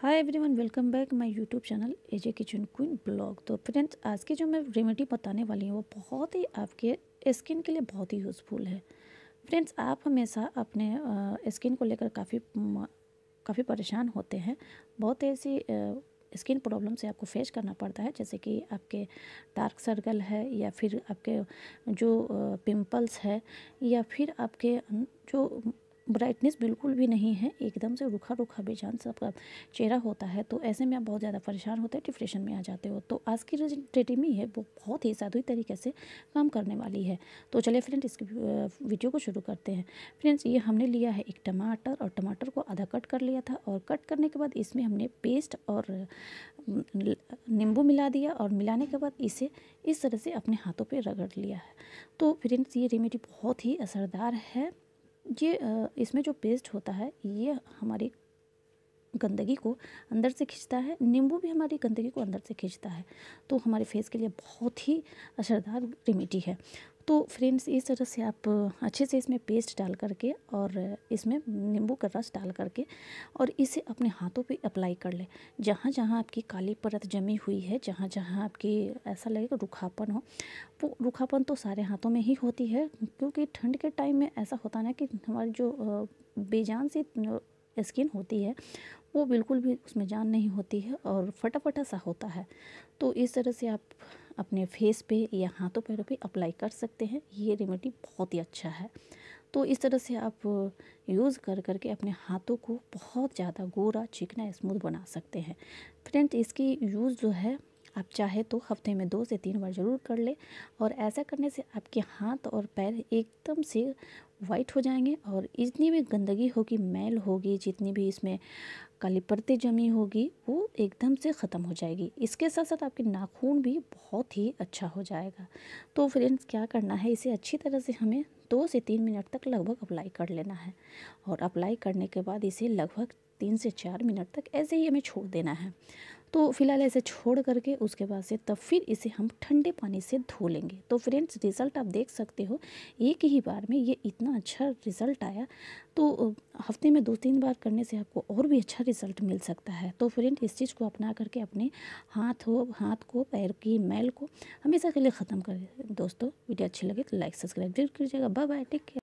hi everyone welcome back my YouTube channel AJ kitchen queen blog तो friends आज की जो मैं रेमेडी बताने वाली हूँ वो बहुत ही आपके स्किन के लिए बहुत ही यूज़फुल है फ्रेंड्स आप हमेशा अपने स्किन को लेकर काफ़ी काफ़ी परेशान होते हैं बहुत ऐसी स्किन प्रॉब्लम से आपको फेस करना पड़ता है जैसे कि आपके डार्क सर्कल है या फिर आपके जो पिंपल्स है या फिर आपके अं, जो ब्राइटनेस बिल्कुल भी नहीं है एकदम से रुखा रुखा बेजान सबका चेहरा होता है तो ऐसे में आप बहुत ज़्यादा परेशान होते हैं डिप्रेशन में आ जाते हो तो आज की डेटिंग में है वो बहुत ही साधु तरीके से काम करने वाली है तो चलिए फ्रेंड इसकी वीडियो को शुरू करते हैं फ्रेंड्स ये हमने लिया है एक टमाटर और टमाटर को आधा कट कर लिया था और कट करने के बाद इसमें हमने पेस्ट और नींबू मिला दिया और मिलाने के बाद इसे इस तरह से अपने हाथों पर रगड़ लिया है तो फ्रेंड्स ये रेमेडी बहुत ही असरदार है ये इसमें जो पेस्ट होता है ये हमारी गंदगी को अंदर से खींचता है नींबू भी हमारी गंदगी को अंदर से खींचता है तो हमारे फेस के लिए बहुत ही असरदार रेमेडी है तो फ्रेंड्स इस तरह से आप अच्छे से इसमें पेस्ट डाल करके और इसमें नींबू का रस डाल करके और इसे अपने हाथों पे अप्लाई कर लें जहाँ जहाँ आपकी काली परत जमी हुई है जहाँ जहाँ आपकी ऐसा लगेगा रुखापन हो वो रुखापन तो सारे हाथों में ही होती है क्योंकि ठंड के टाइम में ऐसा होता ना कि हमारी जो बेजान सी स्किन होती है वो बिल्कुल भी उसमें जान नहीं होती है और फटाफटा सा होता है तो इस तरह से आप अपने फेस पे या हाथों पैरों पे अप्लाई कर सकते हैं ये रेमेडी बहुत ही अच्छा है तो इस तरह से आप यूज़ कर करके अपने हाथों को बहुत ज़्यादा गोरा चिकना स्मूथ बना सकते हैं फ्रेंड इसकी यूज़ जो है आप चाहे तो हफ्ते में दो से तीन बार ज़रूर कर ले और ऐसा करने से आपके हाथ और पैर एकदम से वाइट हो जाएंगे और जितनी भी गंदगी होगी मैल होगी जितनी भी इसमें काली परतें जमी होगी वो एकदम से ख़त्म हो जाएगी इसके साथ साथ आपके नाखून भी बहुत ही अच्छा हो जाएगा तो फ्रेंड्स क्या करना है इसे अच्छी तरह से हमें दो से तीन मिनट तक लगभग अप्लाई कर लेना है और अप्लाई करने के बाद इसे लगभग तीन से चार मिनट तक ऐसे ही हमें छोड़ देना है तो फिलहाल ऐसे छोड़ करके उसके बाद से तब फिर इसे हम ठंडे पानी से धो लेंगे तो फ्रेंड्स रिज़ल्ट आप देख सकते हो एक ही बार में ये इतना अच्छा रिज़ल्ट आया तो हफ्ते में दो तीन बार करने से आपको और भी अच्छा रिज़ल्ट मिल सकता है तो फ्रेंड इस चीज़ को अपना करके अपने हाथ हो हाथ को पैर की मैल को हमेशा के लिए ख़त्म करें दोस्तों वीडियो अच्छी लगे तो लाइक सब्सक्राइब जरूर कीजिएगा बाय बाय टेक केयर